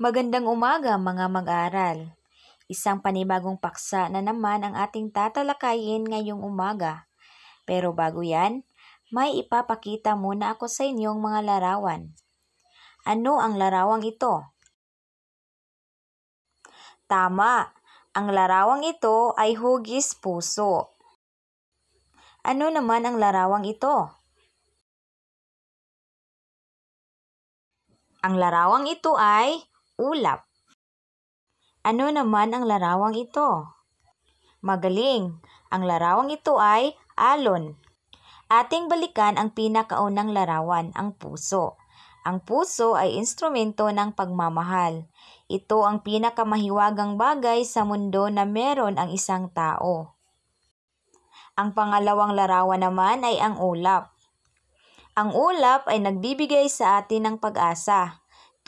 Magandang umaga mga mag-aaral. Isang panibagong paksa na naman ang ating tatalakayin ngayong umaga. Pero bago yan, may ipapakita muna ako sa inyong mga larawan. Ano ang larawang ito? Tama, ang larawang ito ay hugis puso. Ano naman ang larawang ito? Ang larawang ito ay ulap. Ano naman ang larawang ito? Magaling! Ang larawang ito ay alon. Ating balikan ang pinakaunang larawan, ang puso. Ang puso ay instrumento ng pagmamahal. Ito ang pinakamahiwagang bagay sa mundo na meron ang isang tao. Ang pangalawang larawan naman ay ang ulap. Ang ulap ay nagbibigay sa atin ng pag-asa.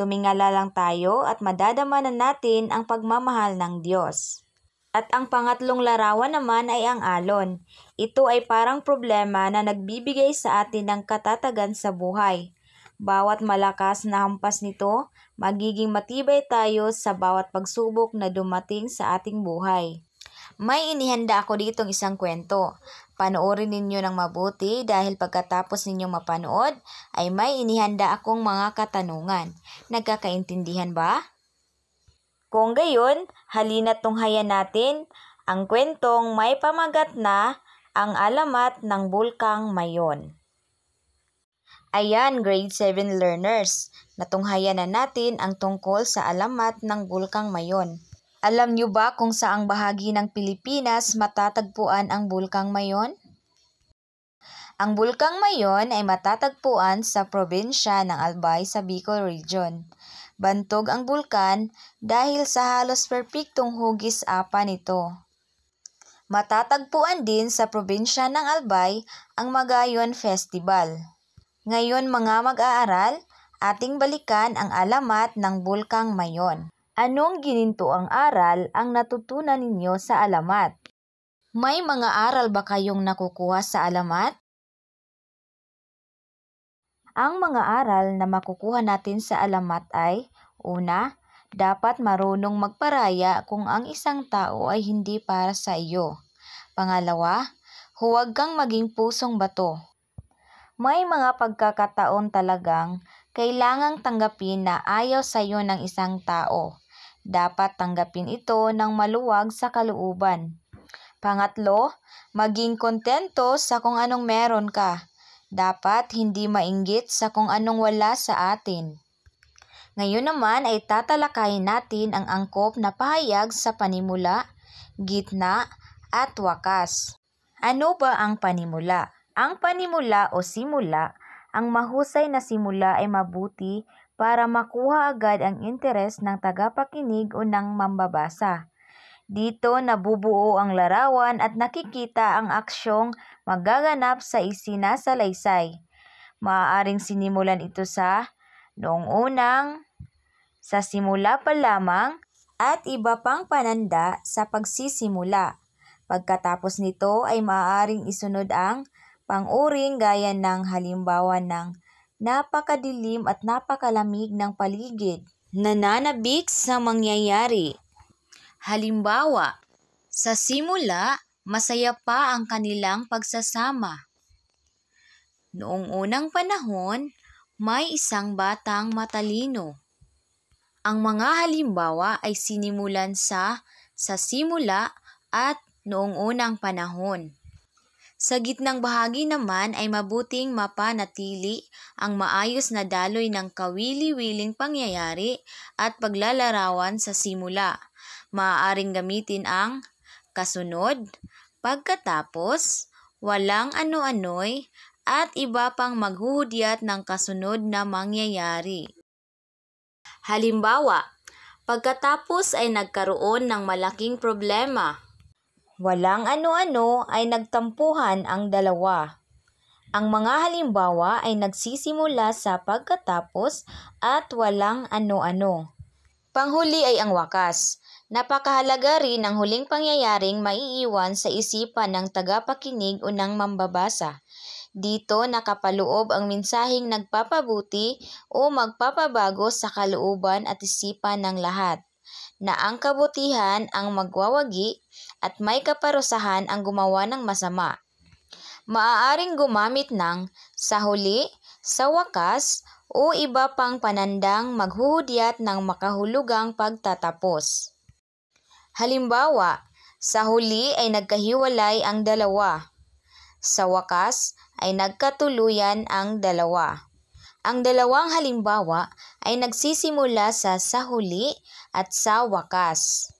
Tumingala lang tayo at madadama na natin ang pagmamahal ng Diyos. At ang pangatlong larawan naman ay ang alon. Ito ay parang problema na nagbibigay sa atin ng katatagan sa buhay. Bawat malakas na hampas nito, magiging matibay tayo sa bawat pagsubok na dumating sa ating buhay. May inihanda ako ditong isang kwento. Panoorin ninyo ng mabuti dahil pagkatapos ninyong mapanood ay may inihanda akong mga katanungan. Nagkakaintindihan ba? Kung gayon, halina tunghayan natin ang kwentong may pamagat na ang alamat ng bulkang mayon. Ayan, grade 7 learners, natunghayan na natin ang tungkol sa alamat ng bulkang mayon. Alam niyo ba kung saang bahagi ng Pilipinas matatagpuan ang Bulkang Mayon? Ang Bulkang Mayon ay matatagpuan sa probinsya ng Albay sa Bicol Region. Bantog ang bulkan dahil sa halos perpiktong hugis apa nito. Matatagpuan din sa probinsya ng Albay ang Magayon Festival. Ngayon mga mag-aaral, ating balikan ang alamat ng Bulkang Mayon. Anong ginintoang aral ang natutunan ninyo sa alamat? May mga aral ba kayong nakukuha sa alamat? Ang mga aral na makukuha natin sa alamat ay Una, dapat marunong magparaya kung ang isang tao ay hindi para sa iyo. Pangalawa, huwag kang maging pusong bato. May mga pagkakataon talagang kailangang tanggapin na ayaw sa iyo ng isang tao. Dapat tanggapin ito ng maluwag sa kalooban. Pangatlo, maging kontento sa kung anong meron ka. Dapat hindi mainggit sa kung anong wala sa atin. Ngayon naman ay tatalakayin natin ang angkop na pahayag sa panimula, gitna, at wakas. Ano ba ang panimula? Ang panimula o simula, ang mahusay na simula ay mabuti para makuha agad ang interes ng tagapakinig o ng mambabasa. Dito nabubuo ang larawan at nakikita ang aksyong magaganap sa isinasalaysay. Maaaring sinimulan ito sa noong unang, sa simula pa lamang, at iba pang pananda sa pagsisimula. Pagkatapos nito ay maaaring isunod ang panguring gaya ng halimbawa ng napakadilim at napakalamig ng paligid. Nananabik sa mangyayari. Halimbawa, sa simula, masaya pa ang kanilang pagsasama. Noong unang panahon, may isang batang matalino. Ang mga halimbawa ay sinimulan sa sa simula at noong unang panahon. Sa gitnang bahagi naman ay mabuting mapanatili ang maayos na daloy ng kawili-wiling pangyayari at paglalarawan sa simula. Maaaring gamitin ang kasunod, pagkatapos, walang ano-anoy, at iba pang maghuhudyat ng kasunod na mangyayari. Halimbawa, pagkatapos ay nagkaroon ng malaking problema Walang ano-ano ay nagtampuhan ang dalawa. Ang mga halimbawa ay nagsisimula sa pagkatapos at walang ano-ano. Panghuli ay ang wakas. Napakahalaga rin ang huling pangyayaring maiiwan sa isipan ng tagapakinig o ng mambabasa. Dito nakapaloob ang mensaheng nagpapabuti o magpapabago sa kalooban at isipan ng lahat na ang kabutihan ang magwawagi at may kaparusahan ang gumawa ng masama. Maaaring gumamit ng sa huli, sa wakas, o iba pang panandang maghuhudyat ng makahulugang pagtatapos. Halimbawa, sa huli ay nagkahiwalay ang dalawa. Sa wakas ay nagkatuluyan ang dalawa. Ang dalawang halimbawa ay nagsisimula sa sahuli at sa wakas.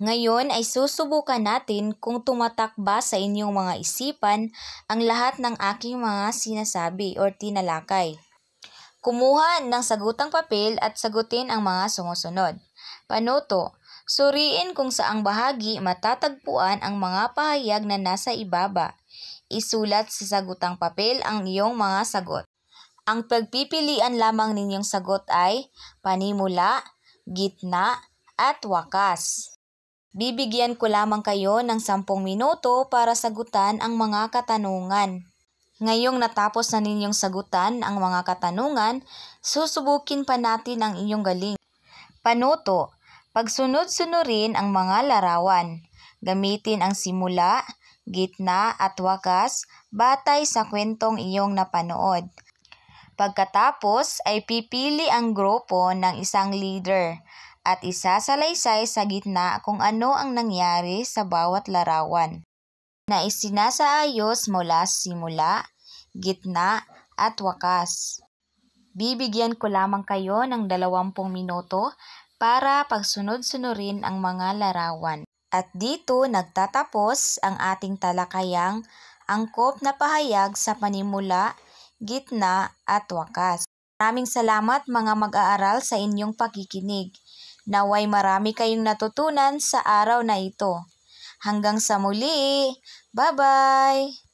Ngayon ay susubukan natin kung tumatak ba sa inyong mga isipan ang lahat ng aking mga sinasabi o tinalakay. Kumuha ng sagutang papel at sagutin ang mga sumusunod. Panuto, suriin kung saang bahagi matatagpuan ang mga pahayag na nasa ibaba. Isulat sa sagutang papel ang iyong mga sagot. Ang pagpipilian lamang ninyong sagot ay panimula, gitna, at wakas. Bibigyan ko lamang kayo ng 10 minuto para sagutan ang mga katanungan. Ngayong natapos na ninyong sagutan ang mga katanungan, susubukin pa natin ang inyong galing. Panuto, pagsunod-sunurin ang mga larawan. Gamitin ang simula, gitna at wakas batay sa kwentong iyong napanood. Pagkatapos ay pipili ang grupo ng isang leader at isasalaysay sa gitna kung ano ang nangyari sa bawat larawan na isinasaayos mula simula, gitna at wakas. Bibigyan ko lamang kayo ng 20 minuto para pagsunod-sunurin ang mga larawan. At dito nagtatapos ang ating talakayang angkop na pahayag sa panimula gitna at wakas. Maraming salamat mga mag-aaral sa inyong pakikinig. Naway marami kayong natutunan sa araw na ito. Hanggang sa muli. Bye-bye!